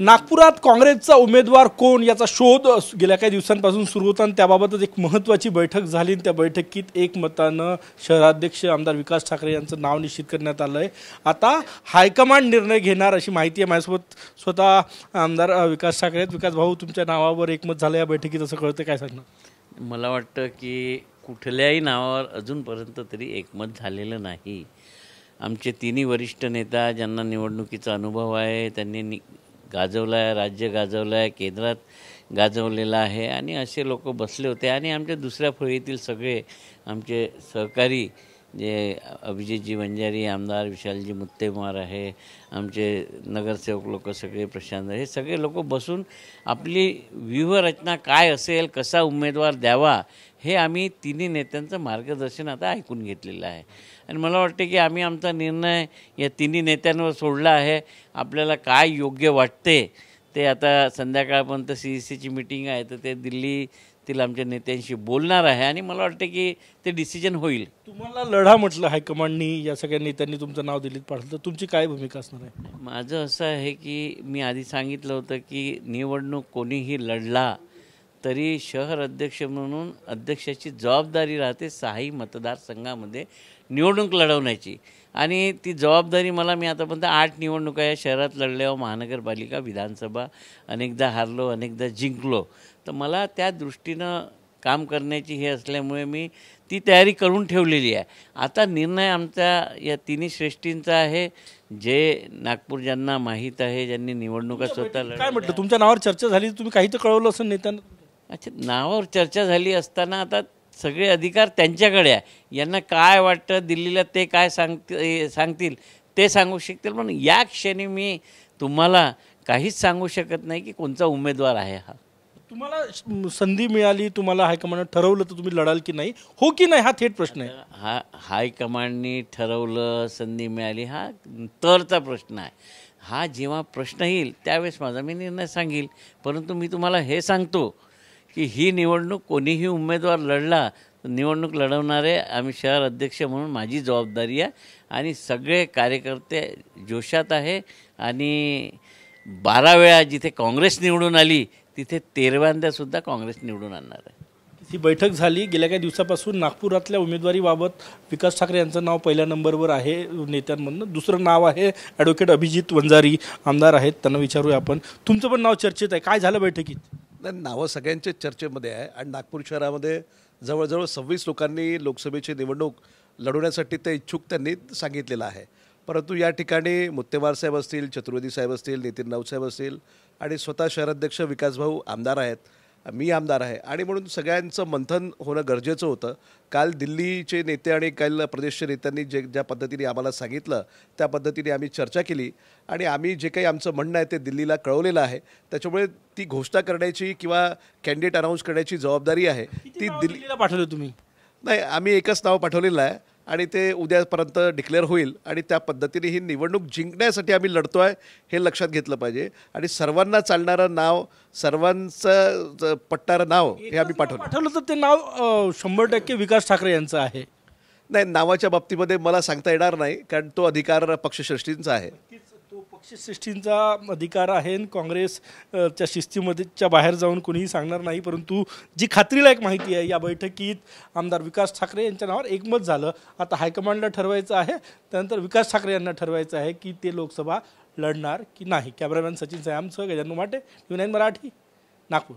नागपुरात काँग्रेसचा उमेदवार कोण याचा शोध गेल्या काही दिवसांपासून सुरू होता आणि त्याबाबतच एक महत्त्वाची बैठक झाली त्या बैठकीत एकमतानं शहराध्यक्ष आमदार विकास ठाकरे यांचं नाव निश्चित करण्यात आलं आहे आता हायकमांड निर्णय घेणार अशी माहिती आहे माझ्यासोबत स्वतः आमदार विकास ठाकरे आहेत विकास भाऊ तुमच्या नावावर एकमत झालं या बैठकीत असं कळतं काय सांगणार मला वाटतं की कुठल्याही नावावर अजूनपर्यंत तरी एकमत झालेलं नाही आमचे तिन्ही वरिष्ठ नेता ज्यांना निवडणुकीचा अनुभव आहे त्यांनी नि गाजवला आहे राज्य गाजवलं आहे केंद्रात गाजवलेला आहे आणि असे लोक बसले होते आणि आमच्या दुसऱ्या फळीतील सगळे आमचे सहकारी जे अभिजितजी वंजारी आमदार विशालजी मुत्तेमार आहे आमचे नगरसेवक लोक सगळे प्रशांत हे सगळे लोक बसून आपली व्यूहरचना काय असेल कसा उमेदवार द्यावा हे आम्ही तिन्ही नेत्यांचं मार्गदर्शन आता ऐकून घेतलेलं आहे आणि मला वाटते की आम्ही आमचा निर्णय या तिन्ही नेत्यांवर सोडला आहे आपल्याला काय योग्य वाटते ते आता संध्याकाळपर्यंत सी सीची मिटिंग आहे तर ते दिल्लीतील आमच्या नेत्यांशी बोलणार आहे आणि मला वाटतं की ते डिसिजन होईल तुम्हाला लढा म्हटलं हायकमांडनी या सगळ्या नेत्यांनी तुमचं नाव दिल्लीत पाठवलं तर तुमची काय भूमिका असणार आहे माझं असं आहे की मी आधी सांगितलं होतं की निवडणूक कोणीही लढला तरी शहर अध्यक्ष म्हणून अध्यक्षाची जबाबदारी राहते सहाही मतदारसंघामध्ये निवडणूक लढवण्याची आणि ती जबाबदारी मला मी आतापर्यंत आठ निवडणुका या शहरात लढल्या महानगरपालिका विधानसभा अनेकदा हारलो अनेकदा जिंकलो तर मला त्या दृष्टीनं काम करण्याची हे असल्यामुळे मी ती तयारी करून ठेवलेली आहे आता निर्णय आमचा या तिन्ही श्रेष्ठींचा आहे जे नागपूर ज्यांना माहीत आहे ज्यांनी निवडणुका स्वतः काय म्हटलं तुमच्या नावावर चर्चा झाली तुम्ही काही तर कळवलं असं नेत्यांना अच्छा नावावर चर्चा झाली असताना आता सगळे अधिकार त्यांच्याकडे आहे यांना काय वाटतं दिल्लीला ते काय सांग सांगतील ते सांगू शकतील पण या क्षणी मी तुम्हाला काहीच सांगू शकत नाही की कोणता उमेदवार आहे हा तुम्हाला संधी मिळाली तुम्हाला हायकमांड ठरवलं तर तुम्ही लढाल की नाही हो की नाही हा थेट प्रश्न आहे हा हायकमांडनी ठरवलं संधी मिळाली हा तरचा प्रश्न आहे हा जेव्हा प्रश्न येईल त्यावेळेस माझा मी निर्णय सांगेल परंतु मी तुम्हाला हे सांगतो की ही निवडणूक कोणीही उमेदवार लढला निवडणूक लढवणारे आम्ही शहर अध्यक्ष म्हणून माझी जबाबदारी आहे आणि सगळे कार्यकर्ते जोशात आहे आणि बारा वेळा जिथे काँग्रेस निवडून आली तिथे तेरव्यांदासुद्धा काँग्रेस निवडून आणणार आहे ही बैठक झाली गेल्या काही दिवसापासून नागपुरातल्या उमेदवारीबाबत विकास ठाकरे यांचं नाव पहिल्या नंबरवर आहे नेत्यांमधनं दुसरं नाव आहे ॲडव्होकेट अभिजित वंजारी आमदार आहेत त्यांना विचारूया आपण तुमचं पण नाव चर्चेत आहे काय झालं बैठकीत तर नावं सगळ्यांच्याच चर्चेमध्ये आहे आणि नागपूर शहरामध्ये जवळजवळ सव्वीस लोकांनी लोकसभेची निवडणूक लढवण्यासाठी ते इच्छुक त्यांनी सांगितलेलं आहे परंतु या ठिकाणी मुत्तेवार साहेब असतील चतुर्वेदी साहेब असतील नितीन राऊत साहेब असतील आणि स्वतः शहराध्यक्ष विकासभाऊ आमदार आहेत मी आमदार आहे आणि म्हणून सगळ्यांचं मंथन होणं गरजेचं होतं काल दिल्लीचे नेते आणि काल प्रदेशच्या नेत्यांनी जे ज्या पद्धतीने आम्हाला सांगितलं त्या पद्धतीने आम्ही चर्चा केली आणि आम्ही जे काही आमचं म्हणणं आहे ते दिल्लीला कळवलेलं आहे त्याच्यामुळे ती घोषणा करण्याची किंवा कॅन्डिडेट अनाऊन्स करण्याची जबाबदारी आहे ती दिल्लीला पाठवली तुम्ही नाही आम्ही एकच नाव पाठवलेलं आहे आणि ते उद्यापर्यंत डिक्लेअर होईल आणि त्या पद्धतीने ही निवडणूक जिंकण्यासाठी आम्ही लढतो आहे हे लक्षात घेतलं पाहिजे आणि सर्वांना चालणारं नाव सर्वांचं पटणारं नाव हे आम्ही पाठवलं पाठवलं तर ते नाव शंभर टक्के विकास ठाकरे यांचं आहे नाही नावाच्या बाबतीमध्ये मला सांगता येणार नाही कारण तो अधिकार पक्षश्रेष्ठींचा आहे एकशे अधिकार आहे काँग्रेसच्या शिस्तीमध्येच्या बाहेर जाऊन कोणीही सांगणार नाही परंतु जी खात्रीलायक माहिती आहे या बैठकीत आमदार विकास ठाकरे यांच्या नावावर एकमत झालं आता हायकमांडला ठरवायचं आहे त्यानंतर विकास ठाकरे यांना ठरवायचं आहे की ते लोकसभा लढणार की नाही कॅमेरामॅन सचिन सयामसह गजानू माटे युनाईन मराठी नागपूर